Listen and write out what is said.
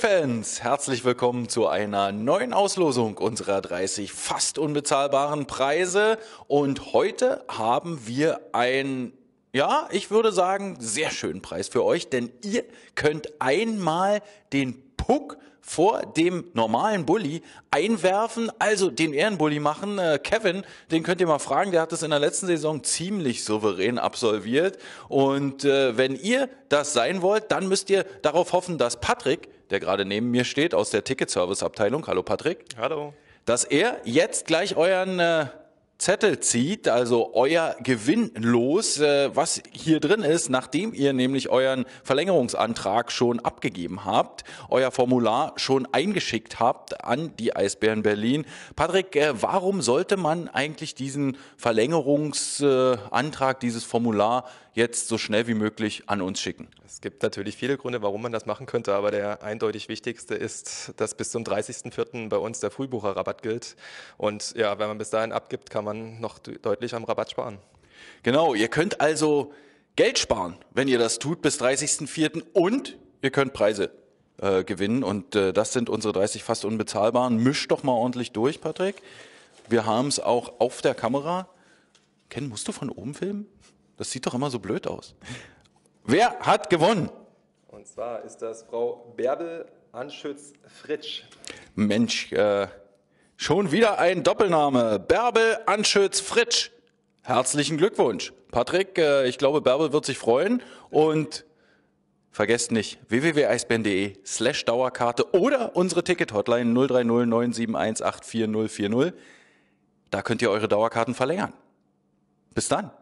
Fans, herzlich willkommen zu einer neuen Auslosung unserer 30 fast unbezahlbaren Preise. Und heute haben wir einen, ja, ich würde sagen, sehr schönen Preis für euch, denn ihr könnt einmal den Puck vor dem normalen Bully einwerfen, also den Ehrenbully machen. Äh, Kevin, den könnt ihr mal fragen, der hat es in der letzten Saison ziemlich souverän absolviert. Und äh, wenn ihr das sein wollt, dann müsst ihr darauf hoffen, dass Patrick der gerade neben mir steht, aus der Ticket-Service-Abteilung. Hallo Patrick. Hallo. Dass er jetzt gleich euren äh, Zettel zieht, also euer Gewinn los, äh, was hier drin ist, nachdem ihr nämlich euren Verlängerungsantrag schon abgegeben habt, euer Formular schon eingeschickt habt an die Eisbären Berlin. Patrick, äh, warum sollte man eigentlich diesen Verlängerungsantrag, dieses Formular jetzt so schnell wie möglich an uns schicken? Es gibt natürlich viele Gründe, warum man das machen könnte, aber der eindeutig wichtigste ist, dass bis zum 30.04. bei uns der Frühbucherrabatt gilt. Und ja, wenn man bis dahin abgibt, kann man noch deutlich am Rabatt sparen. Genau, ihr könnt also Geld sparen, wenn ihr das tut bis 30.04. und ihr könnt Preise äh, gewinnen. Und äh, das sind unsere 30 fast unbezahlbaren. Misch doch mal ordentlich durch, Patrick. Wir haben es auch auf der Kamera. Ken, musst du von oben filmen? Das sieht doch immer so blöd aus. Wer hat gewonnen? Und zwar ist das Frau Bärbel Anschütz-Fritsch. Mensch, äh, schon wieder ein Doppelname. Bärbel Anschütz-Fritsch. Herzlichen Glückwunsch. Patrick, äh, ich glaube, Bärbel wird sich freuen. Und vergesst nicht, www.eisbären.de slash Dauerkarte oder unsere Ticket-Hotline 030 971 84040. Da könnt ihr eure Dauerkarten verlängern. Bis dann.